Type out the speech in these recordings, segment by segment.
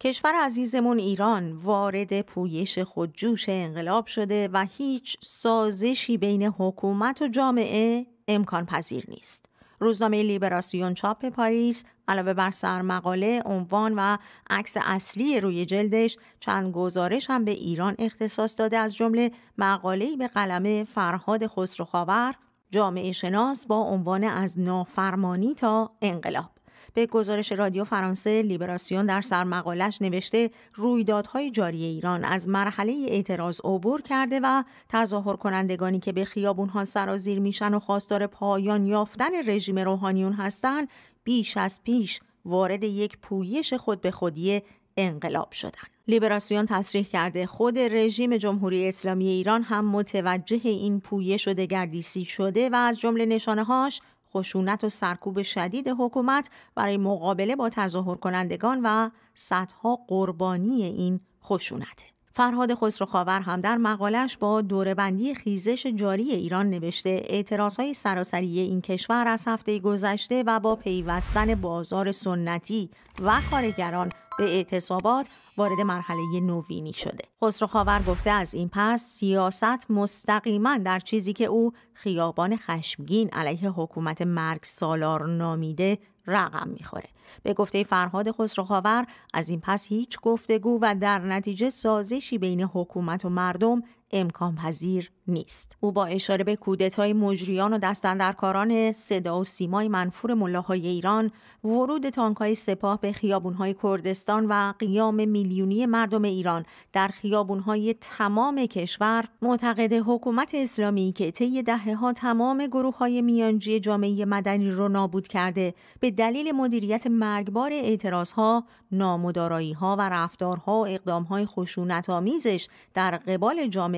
کشور عزیزمون ایران وارد پویش خودجوش انقلاب شده و هیچ سازشی بین حکومت و جامعه امکان پذیر نیست. روزنامه لیبراسیون چاپ پاریس علاوه بر سر مقاله، عنوان و عکس اصلی روی جلدش چند گزارش هم به ایران اختصاص داده از جمله مقاله‌ای به قلم فرهاد خسروخاور جامعه شناس با عنوان از نافرمانی تا انقلاب به گزارش رادیو فرانسه لیبراسیون در سرمقالش نوشته رویدادهای جاری ایران از مرحله اعتراض عبور کرده و تظاهر کنندگانی که به خیابونها سرازیر میشن و خواستار پایان یافتن رژیم روحانیون هستند بیش از پیش وارد یک پویش خود به خودی انقلاب شدند. لیبراسیون تصریح کرده خود رژیم جمهوری اسلامی ایران هم متوجه این پویش و دگردیسی شده و از جمله نشانه هاش خشونت و سرکوب شدید حکومت برای مقابله با تظاهر کنندگان و صدها قربانی این خشونت فرهاد خسروخاور هم در مقالش با دوربندی خیزش جاری ایران نوشته های سراسری این کشور از هفته گذشته و با پیوستن بازار سنتی و کارگران به اعتصابات وارد مرحله نوینی شده خسرو خاور گفته از این پس سیاست مستقیما در چیزی که او خیابان خشمگین علیه حکومت مرگ سالار نامیده رقم میخوره به گفته فرهاد خسروخاور از این پس هیچ گفتگو و در نتیجه سازشی بین حکومت و مردم امکان پذیر نیست او با اشاره به کودتای مجریان و دستندرکاران صدا و سیمای منفور ملاهای ایران ورود تانکهای سپاه به خیابونهای کردستان و قیام میلیونی مردم ایران در خیابونهای تمام کشور معتقد حکومت اسلامی که طی دهه ها تمام گروه های میانجی جامعه مدنی را نابود کرده به دلیل مدیریت مرگبار اعتراض ها نامدارایی ها و رفتارها و اقدام های خشونت آمیزش در قبال جامعه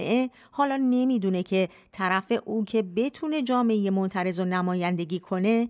حالا نمیدونه که طرف او که بتونه جامعه منترز و نمایندگی کنه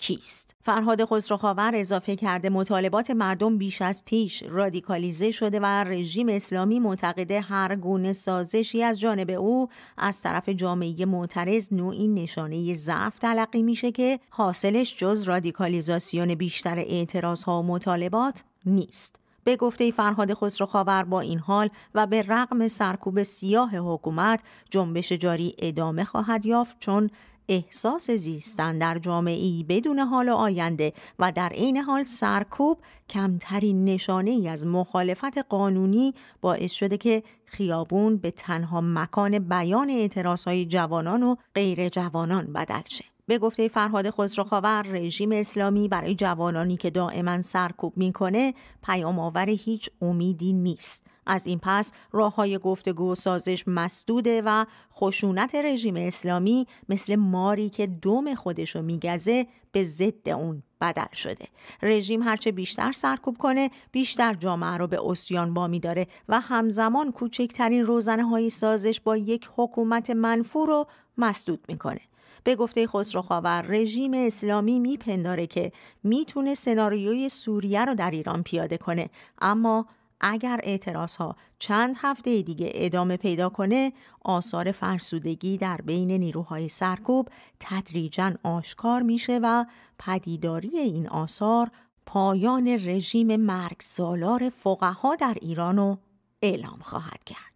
کیست فرهاد خسروخاور اضافه کرده مطالبات مردم بیش از پیش رادیکالیزه شده و رژیم اسلامی معتقده هر گونه سازشی از جانب او از طرف جامعه معترض نوعی نشانه ضعف تلقی میشه که حاصلش جز رادیکالیزاسیون بیشتر اعتراض ها و مطالبات نیست به گفته فرهاد خسروخاور با این حال و به رغم سرکوب سیاه حکومت جنبش جاری ادامه خواهد یافت چون احساس زیستن در ای بدون حال و آینده و در عین حال سرکوب کمترین نشانه ای از مخالفت قانونی باعث شده که خیابون به تنها مکان بیان های جوانان و غیر جوانان بدل شد. به گفته فرهاد خسروخاور رژیم اسلامی برای جوانانی که دائما سرکوب میکنه پیام آور هیچ امیدی نیست از این پس راه های گفتگو و سازش مسدوده و خشونت رژیم اسلامی مثل ماری که دم خودشو میگزه به ضد اون بدل شده رژیم هرچه بیشتر سرکوب کنه بیشتر جامعه رو به اسیان وامی داره و همزمان کوچکترین روزنه های سازش با یک حکومت منفور رو مسدود میکنه به گفته خسروخاور رژیم اسلامی میپنداره که میتونه سناریوی سوریه رو در ایران پیاده کنه اما اگر اعتراض ها چند هفته دیگه ادامه پیدا کنه آثار فرسودگی در بین نیروهای سرکوب تدریجا آشکار میشه و پدیداری این آثار پایان رژیم مرگ سالار فقها در ایران رو اعلام خواهد کرد.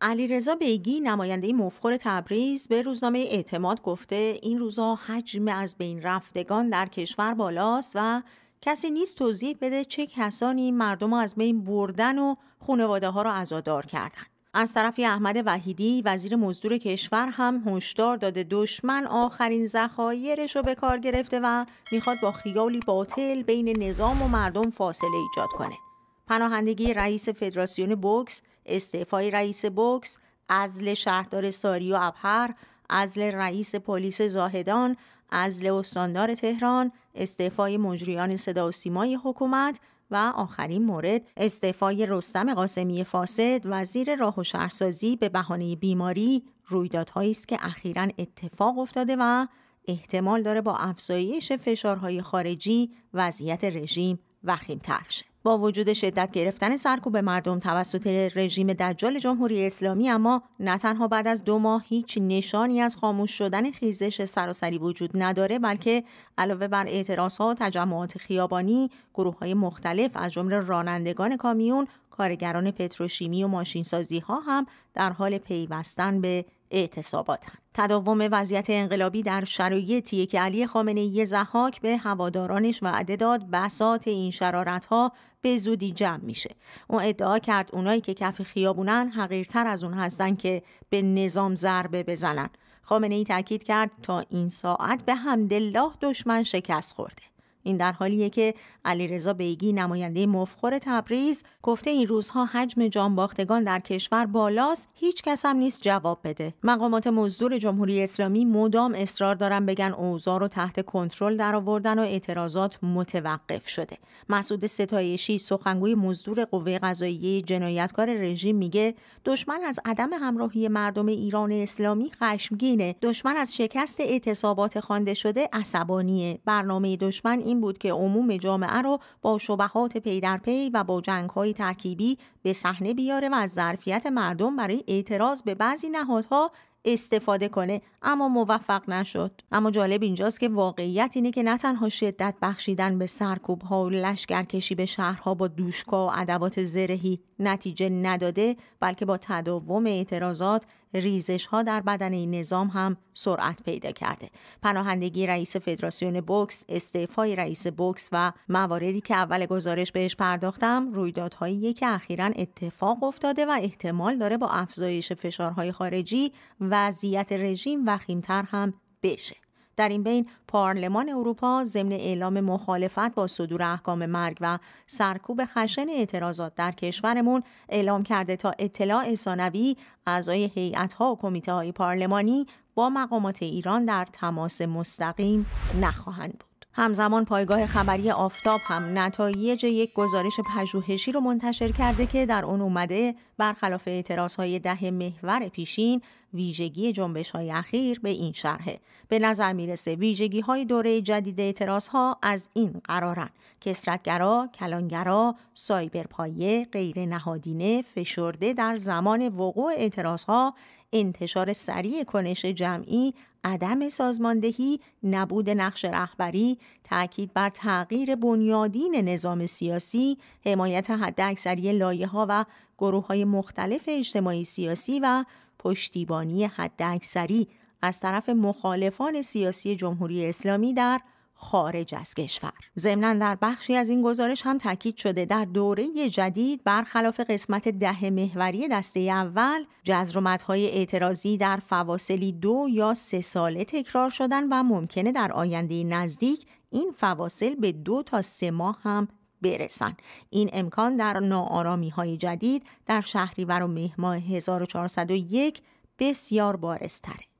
علی علیرضا بیگی نماینده مفخور تبریز به روزنامه اعتماد گفته این روزا حجم از بین رفتگان در کشور بالاست و کسی نیست توضیح بده چه کسانی مردم از بین بردن و خانواده ها را عزادار کردند. از طرفی احمد وحیدی وزیر مزدور کشور هم هشدار داده دشمن آخرین ذخایرش رو به کار گرفته و میخواد با خیالی باطل بین نظام و مردم فاصله ایجاد کنه. پناهندگی رئیس فدراسیون بوکس، استعفای رئیس بوکس، عزل شهردار ساری و ابهر، ازل رئیس پلیس زاهدان، ازل استاندار تهران، استعفای مجریان صدا و سیمای حکومت و آخرین مورد استعفای رستم قاسمی فاسد وزیر راه و شهرسازی به بهانه بیماری رویدادهایی است که اخیرا اتفاق افتاده و احتمال داره با افزایش فشارهای خارجی وضعیت رژیم وخیمتر شه. با وجود شدت گرفتن سرکوب مردم توسط رژیم دجال جمهوری اسلامی اما نه تنها بعد از دو ماه هیچ نشانی از خاموش شدن خیزش سراسری وجود نداره بلکه علاوه بر اعتراضها و تجمعات خیابانی گروه های مختلف از جمله رانندگان کامیون کارگران پتروشیمی و ماشینسازی ها هم در حال پیوستن به اعتصاباتن تداوم وضعیت انقلابی در شرایطی که علی ی زحاک به هوادارانش وعده داد بسات این شرارت ها به زودی جمع میشه. او ادعا کرد اونایی که کف خیابونن حقیرتر از اون هستن که به نظام ضربه بزنن. خامنه ای تاکید کرد تا این ساعت به همدلله دشمن شکست خورده. این در حالیه که علیرضا بیگی نماینده مفخور تبریز گفته این روزها حجم جانباختگان در کشور بالاست هیچ کس هم نیست جواب بده مقامات مزدور جمهوری اسلامی مدام اصرار دارن بگن اوضاع رو تحت کنترل درآوردن و اعتراضات متوقف شده مسعود ستایشی سخنگوی مزدور قوه قضاییه جنایتکار رژیم میگه دشمن از عدم همراهی مردم ایران اسلامی خشمگینه دشمن از شکست اعتصابات خوانده شده عصبانیه برنامه دشمن این این بود که عموم جامعه را با شبهات پی در پی و با جنگهای ترکیبی به صحنه بیاره و از ظرفیت مردم برای اعتراض به بعضی نهادها استفاده کنه اما موفق نشد اما جالب اینجاست که واقعیت اینه که نه تنها شدت بخشیدن به سرکوب ها و لشکرکشی به شهرها با دوشکا و ادوات زرهی نتیجه نداده بلکه با تداوم اعتراضات ریزش ها در بدن این نظام هم سرعت پیدا کرده پناهندگی رئیس فدراسیون بوکس استعفای رئیس بوکس و مواردی که اول گزارش بهش پرداختم رویدادهایی که اخیرا اتفاق افتاده و احتمال داره با افزایش فشارهای خارجی وضعیت رژیم وخیمتر هم بشه در این بین پارلمان اروپا ضمن اعلام مخالفت با صدور احکام مرگ و سرکوب خشن اعتراضات در کشورمون اعلام کرده تا اطلاع ثانوی اعضای ها و کمیته های پارلمانی با مقامات ایران در تماس مستقیم نخواهند بود. همزمان پایگاه خبری آفتاب هم نتایج یک گزارش پژوهشی رو منتشر کرده که در آن اومده برخلاف های ده محور پیشین ویژگی جنبش های اخیر به این شرحه به نظر میرسه ویژگی های دوره جدید اعتراض ها از این قرارن کسرتگرا، کلانگرا، سایبرپایه، غیر نهادینه، فشرده در زمان وقوع اعتراض ها، انتشار سریع کنش جمعی عدم سازماندهی، نبود نقش رهبری، تاکید بر تغییر بنیادین نظام سیاسی، حمایت حداکثری لایه ها و گروه های مختلف اجتماعی سیاسی و پشتیبانی حداکثری از طرف مخالفان سیاسی جمهوری اسلامی در خارج از کشور ضمنا در بخشی از این گزارش هم تاکید شده در دوره جدید برخلاف قسمت ده محوری دسته اول های اعتراضی در فواصلی دو یا سه ساله تکرار شدن و ممکنه در آینده نزدیک این فواصل به دو تا سه ماه هم برسن این امکان در ناآرامی های جدید در شهریور و مهر ماه 1401 بسیار بارستره